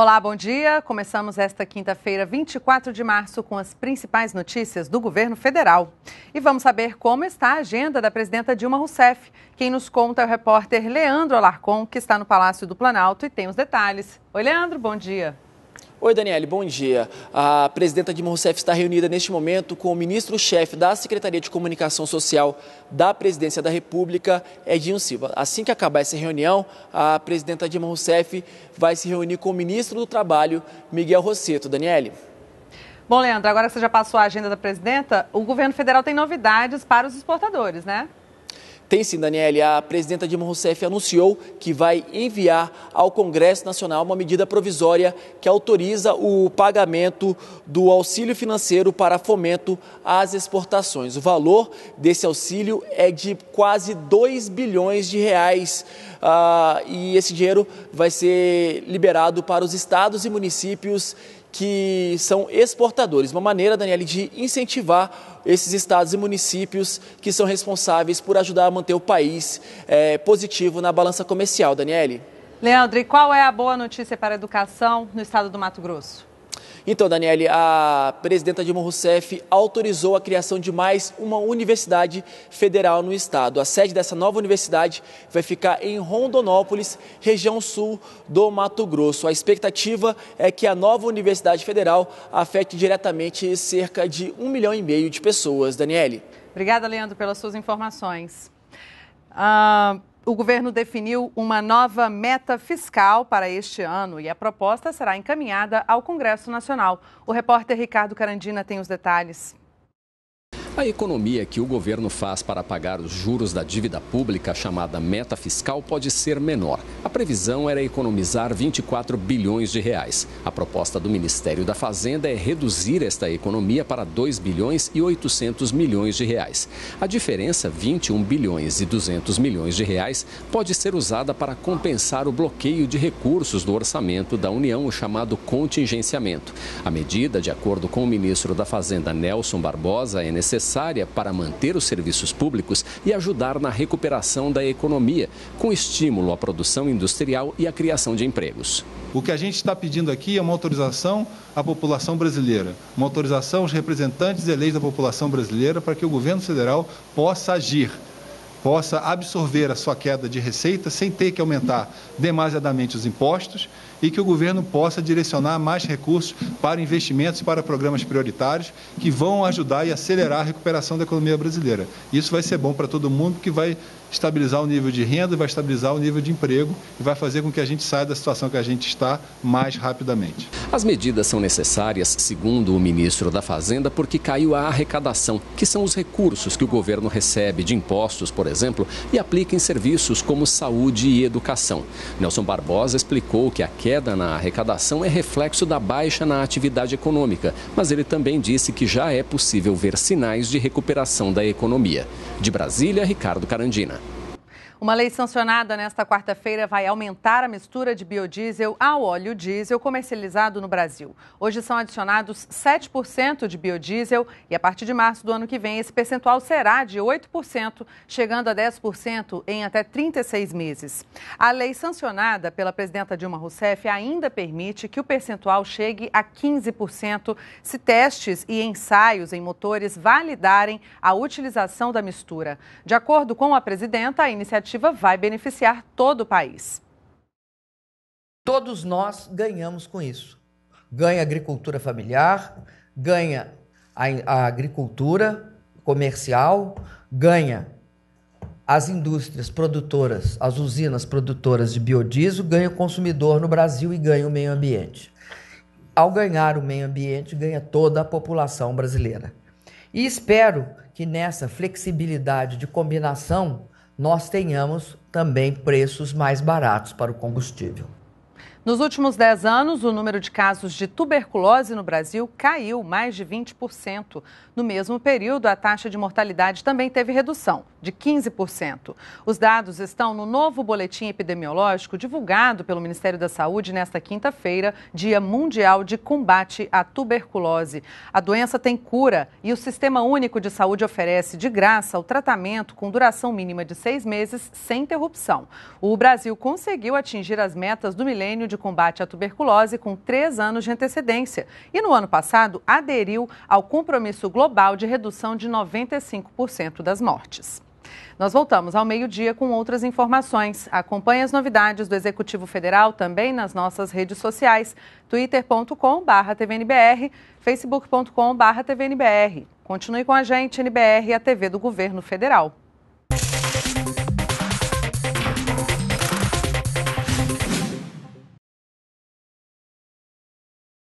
Olá, bom dia. Começamos esta quinta-feira, 24 de março, com as principais notícias do governo federal. E vamos saber como está a agenda da presidenta Dilma Rousseff. Quem nos conta é o repórter Leandro Alarcon, que está no Palácio do Planalto e tem os detalhes. Oi, Leandro, bom dia. Oi, Daniele, bom dia. A presidenta Dilma Rousseff está reunida neste momento com o ministro-chefe da Secretaria de Comunicação Social da Presidência da República, Edinho Silva. Assim que acabar essa reunião, a presidenta Dilma Rousseff vai se reunir com o ministro do Trabalho, Miguel Rosseto. Daniele. Bom, Leandro, agora que você já passou a agenda da presidenta, o governo federal tem novidades para os exportadores, né? Tem sim, Daniele. A presidenta Dilma Rousseff anunciou que vai enviar ao Congresso Nacional uma medida provisória que autoriza o pagamento do auxílio financeiro para fomento às exportações. O valor desse auxílio é de quase 2 bilhões de reais. Ah, e esse dinheiro vai ser liberado para os estados e municípios que são exportadores. Uma maneira, Daniele, de incentivar esses estados e municípios que são responsáveis por ajudar a manter o país é, positivo na balança comercial. Daniele? Leandro, e qual é a boa notícia para a educação no estado do Mato Grosso? Então, Daniele, a presidenta Dilma Rousseff autorizou a criação de mais uma universidade federal no estado. A sede dessa nova universidade vai ficar em Rondonópolis, região sul do Mato Grosso. A expectativa é que a nova universidade federal afete diretamente cerca de um milhão e meio de pessoas. Daniele. Obrigada, Leandro, pelas suas informações. Ah, o governo definiu uma nova meta fiscal para este ano e a proposta será encaminhada ao Congresso Nacional. O repórter Ricardo Carandina tem os detalhes. A economia que o governo faz para pagar os juros da dívida pública, chamada meta fiscal, pode ser menor. A previsão era economizar 24 bilhões de reais. A proposta do Ministério da Fazenda é reduzir esta economia para 2 bilhões e 800 milhões de reais. A diferença, 21 bilhões e 200 milhões de reais, pode ser usada para compensar o bloqueio de recursos do orçamento da União, o chamado contingenciamento. A medida, de acordo com o ministro da Fazenda Nelson Barbosa, é necessária necessária para manter os serviços públicos e ajudar na recuperação da economia, com estímulo à produção industrial e à criação de empregos. O que a gente está pedindo aqui é uma autorização à população brasileira, uma autorização aos representantes eleitos da população brasileira para que o governo federal possa agir possa absorver a sua queda de receita sem ter que aumentar demasiadamente os impostos e que o governo possa direcionar mais recursos para investimentos e para programas prioritários que vão ajudar e acelerar a recuperação da economia brasileira. Isso vai ser bom para todo mundo, que vai estabilizar o nível de renda, vai estabilizar o nível de emprego e vai fazer com que a gente saia da situação que a gente está mais rapidamente. As medidas são necessárias, segundo o ministro da Fazenda, porque caiu a arrecadação, que são os recursos que o governo recebe de impostos, por exemplo, e aplica em serviços como saúde e educação. Nelson Barbosa explicou que a queda na arrecadação é reflexo da baixa na atividade econômica, mas ele também disse que já é possível ver sinais de recuperação da economia. De Brasília, Ricardo Carandina. Uma lei sancionada nesta quarta-feira vai aumentar a mistura de biodiesel ao óleo diesel comercializado no Brasil. Hoje são adicionados 7% de biodiesel e a partir de março do ano que vem esse percentual será de 8%, chegando a 10% em até 36 meses. A lei sancionada pela presidenta Dilma Rousseff ainda permite que o percentual chegue a 15% se testes e ensaios em motores validarem a utilização da mistura. De acordo com a presidenta, a iniciativa iniciativa vai beneficiar todo o país. Todos nós ganhamos com isso. Ganha a agricultura familiar, ganha a, a agricultura comercial, ganha as indústrias produtoras, as usinas produtoras de biodiesel, ganha o consumidor no Brasil e ganha o meio ambiente. Ao ganhar o meio ambiente, ganha toda a população brasileira. E espero que nessa flexibilidade de combinação nós tenhamos também preços mais baratos para o combustível. Nos últimos 10 anos, o número de casos de tuberculose no Brasil caiu mais de 20%. No mesmo período, a taxa de mortalidade também teve redução, de 15%. Os dados estão no novo boletim epidemiológico divulgado pelo Ministério da Saúde nesta quinta-feira, Dia Mundial de Combate à Tuberculose. A doença tem cura e o Sistema Único de Saúde oferece de graça o tratamento com duração mínima de seis meses, sem interrupção. O Brasil conseguiu atingir as metas do milênio de Combate à Tuberculose com três anos de antecedência e, no ano passado, aderiu ao compromisso global de redução de 95% das mortes. Nós voltamos ao meio-dia com outras informações. Acompanhe as novidades do Executivo Federal também nas nossas redes sociais, twitter.com.br, tvnbr, facebook.com.br, tvnbr. Continue com a gente, NBR a TV do Governo Federal.